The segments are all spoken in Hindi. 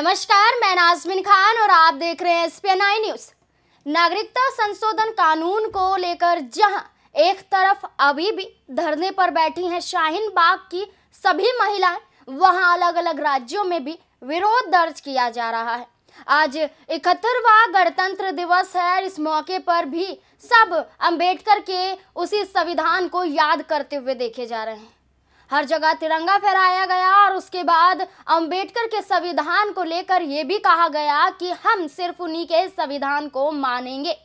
नमस्कार मैं नाजमिन खान और आप देख रहे हैं एस पी न्यूज नागरिकता संशोधन कानून को लेकर जहां एक तरफ अभी भी धरने पर बैठी हैं शाहीन बाग की सभी महिलाएं वहां अलग अलग राज्यों में भी विरोध दर्ज किया जा रहा है आज इकहत्तरवा गणतंत्र दिवस है इस मौके पर भी सब अंबेडकर के उसी संविधान को याद करते हुए देखे जा रहे हैं हर जगह तिरंगा फहराया गया और उसके बाद अंबेडकर के संविधान को लेकर यह भी कहा गया कि हम सिर्फ उन्हीं के संविधान को मानेंगे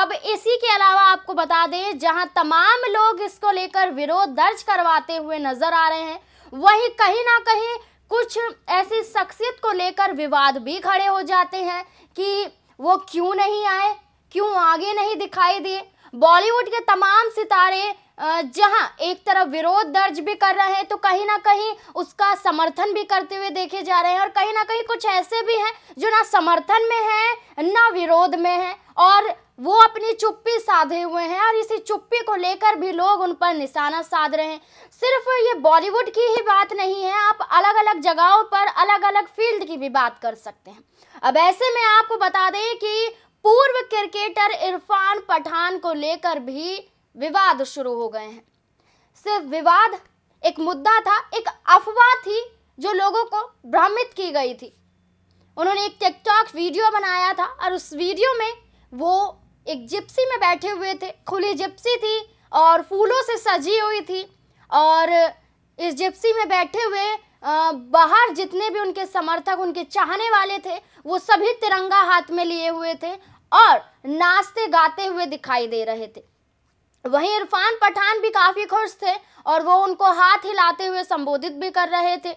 अब इसी के अलावा आपको बता दें जहां तमाम लोग इसको लेकर विरोध दर्ज करवाते हुए नजर आ रहे हैं वहीं कहीं ना कहीं कुछ ऐसी शख्सियत को लेकर विवाद भी खड़े हो जाते हैं कि वो क्यों नहीं आए क्यों आगे नहीं दिखाई दिए बॉलीवुड के तमाम सितारे जहां एक तरफ विरोध दर्ज भी कर रहे हैं तो कहीं ना कहीं उसका समर्थन भी करते हुए देखे जा रहे हैं और कहीं ना कहीं कुछ ऐसे भी हैं जो ना समर्थन में हैं ना विरोध में है और वो अपनी चुप्पी साधे हुए हैं और इसी चुप्पी को लेकर भी लोग उन पर निशाना साध रहे हैं सिर्फ ये बॉलीवुड की ही बात नहीं है आप अलग अलग जगहों पर अलग अलग फील्ड की भी बात कर सकते हैं अब ऐसे में आपको बता दें कि पूर्व क्रिकेटर इरफान पठान को लेकर भी विवाद शुरू हो गए हैं सिर्फ विवाद एक मुद्दा था एक अफवाह थी जो लोगों को भ्रमित की गई थी उन्होंने एक टिकटॉक वीडियो बनाया था और उस वीडियो में वो एक जिप्सी में बैठे हुए थे खुली जिप्सी थी और फूलों से सजी हुई थी और इस जिप्सी में बैठे हुए बाहर जितने भी उनके समर्थक उनके चाहने वाले थे वो सभी तिरंगा हाथ में लिए हुए थे और नाचते गाते हुए दिखाई दे रहे थे वहीं इरफान पठान भी काफ़ी खुश थे और वो उनको हाथ हिलाते हुए संबोधित भी कर रहे थे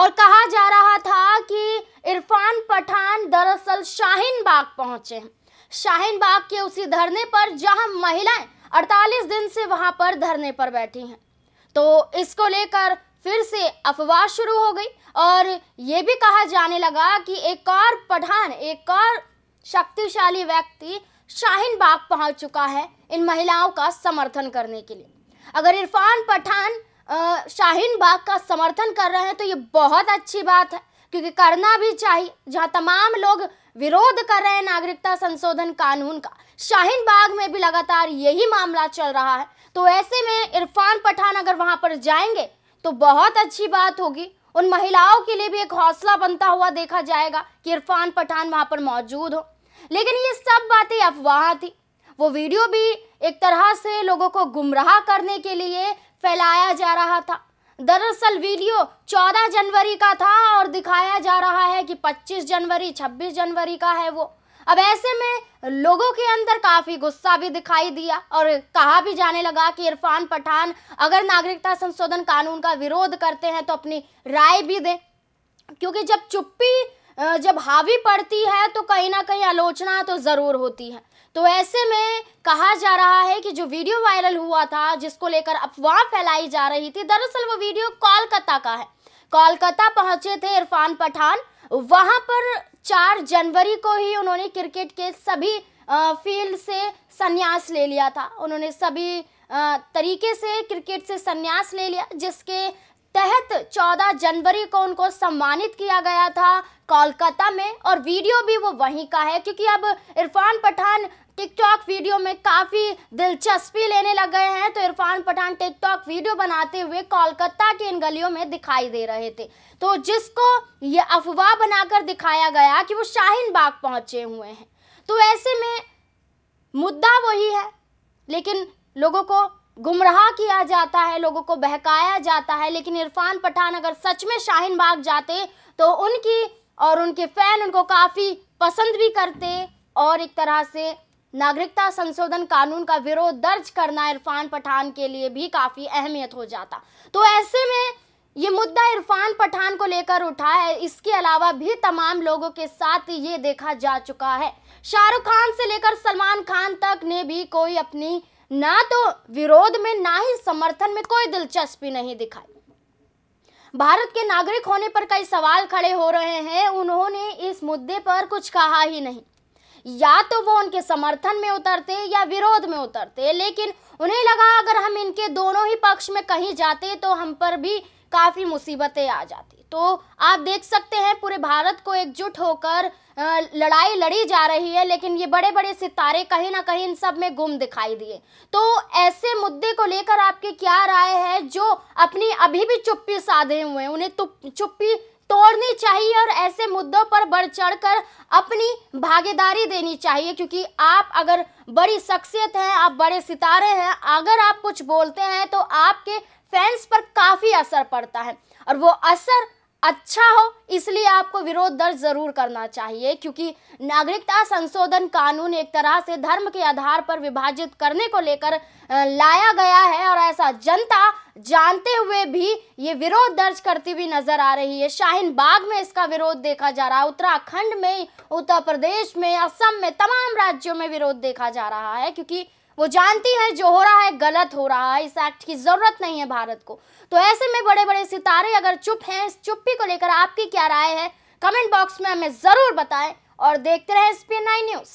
और कहा जा रहा था कि इरफान पठान दरअसल शाहीन बाग पहुंचे शाहीन बाग के उसी धरने पर जहां महिलाएं 48 दिन से वहां पर धरने पर बैठी हैं तो इसको लेकर फिर से अफवाह शुरू हो गई और ये भी कहा जाने लगा कि एक और पठान एक और शक्तिशाली व्यक्ति शाहीन बाग पहुंच चुका है इन महिलाओं का समर्थन करने के लिए अगर इरफान पठान शाहीन बाग का समर्थन कर रहे हैं तो ये बहुत अच्छी बात है क्योंकि करना भी चाहिए जहां तमाम लोग विरोध कर रहे हैं नागरिकता संशोधन कानून का शाहीन बाग में भी लगातार यही मामला चल रहा है तो ऐसे में इरफान पठान अगर वहां पर जाएंगे तो बहुत अच्छी बात होगी उन महिलाओं के लिए भी एक हौसला बनता हुआ देखा जाएगा कि इरफान पठान वहां पर मौजूद हो लेकिन ये सब बातें अफवाह थी वो वीडियो भी एक तरह से लोगों को गुमराह करने के लिए फैलाया जा रहा था दरअसल वीडियो 14 जनवरी का था और दिखाया जा रहा है कि 25 जनवरी 26 जनवरी का है वो अब ऐसे में लोगों के अंदर काफ़ी गुस्सा भी दिखाई दिया और कहा भी जाने लगा कि इरफान पठान अगर नागरिकता संशोधन कानून का विरोध करते हैं तो अपनी राय भी दें क्योंकि जब चुप्पी जब हावी पड़ती है तो कहीं ना कहीं आलोचना तो ज़रूर होती है तो ऐसे में कहा जा रहा है कि जो वीडियो वायरल हुआ था जिसको लेकर अफवाह फैलाई जा रही थी दरअसल वो वीडियो कोलकाता का है कोलकाता पहुंचे थे इरफान पठान वहां पर चार जनवरी को ही उन्होंने क्रिकेट के सभी फील्ड से संन्यास ले लिया था उन्होंने सभी तरीके से क्रिकेट से संन्यास ले लिया जिसके तहत 14 जनवरी को उनको सम्मानित किया गया था कोलकाता में और वीडियो भी वो वहीं का है क्योंकि अब इरफान पठान टिकटॉक वीडियो में काफ़ी दिलचस्पी लेने लग गए हैं तो इरफान पठान टिकटॉक वीडियो बनाते हुए कोलकाता की इन गलियों में दिखाई दे रहे थे तो जिसको ये अफवाह बनाकर दिखाया गया कि वो शाहीन बाग पहुंचे हुए हैं तो ऐसे में मुद्दा वही है लेकिन लोगों को गुमराह किया जाता है लोगों को बहकाया जाता है लेकिन इरफान पठान अगर सच में शाहीन बाग जाते तो उनकी और उनके फैन उनको काफ़ी पसंद भी करते और एक तरह से नागरिकता संशोधन कानून का विरोध दर्ज करना इरफान पठान के लिए भी काफ़ी अहमियत हो जाता तो ऐसे में ये मुद्दा इरफान पठान को लेकर उठा है इसके अलावा भी तमाम लोगों के साथ ये देखा जा चुका है शाहरुख खान से लेकर सलमान खान तक ने भी कोई अपनी ना तो विरोध में ना ही समर्थन में कोई दिलचस्पी नहीं दिखाई भारत के नागरिक होने पर कई सवाल खड़े हो रहे हैं उन्होंने इस मुद्दे पर कुछ कहा ही नहीं या तो वो उनके समर्थन में उतरते या विरोध में उतरते लेकिन उन्हें लगा अगर हम इनके दोनों ही पक्ष में कहीं जाते तो हम पर भी काफ़ी मुसीबतें आ जाती तो आप देख सकते हैं पूरे भारत को एकजुट होकर लड़ाई लड़ी जा रही है लेकिन ये बड़े बड़े सितारे कहीं ना कहीं इन सब में गुम दिखाई दिए तो ऐसे मुद्दे को लेकर आपकी क्या राय है जो अपनी अभी भी चुप्पी साधे हुए हैं उन्हें चुप्पी तोड़नी चाहिए और ऐसे मुद्दों पर बढ़ चढ़कर अपनी भागीदारी देनी चाहिए क्योंकि आप अगर बड़ी शख्सियत हैं आप बड़े सितारे हैं अगर आप कुछ बोलते हैं तो आपके फैंस पर काफ़ी असर पड़ता है और वो असर अच्छा हो इसलिए आपको विरोध दर्ज जरूर करना चाहिए क्योंकि नागरिकता संशोधन कानून एक तरह से धर्म के आधार पर विभाजित करने को लेकर लाया गया है और ऐसा जनता जानते हुए भी ये विरोध दर्ज करती हुई नजर आ रही है शाहीन बाग में इसका विरोध देखा जा रहा है उत्तराखंड में उत्तर प्रदेश में असम में तमाम राज्यों में विरोध देखा जा रहा है क्योंकि वो जानती है जो हो रहा है गलत हो रहा है इस एक्ट की ज़रूरत नहीं है भारत को तो ऐसे में बड़े बड़े सितारे अगर चुप हैं इस चुप्पी को लेकर आपकी क्या राय है कमेंट बॉक्स में हमें ज़रूर बताएं और देखते रहे एस पी न्यूज़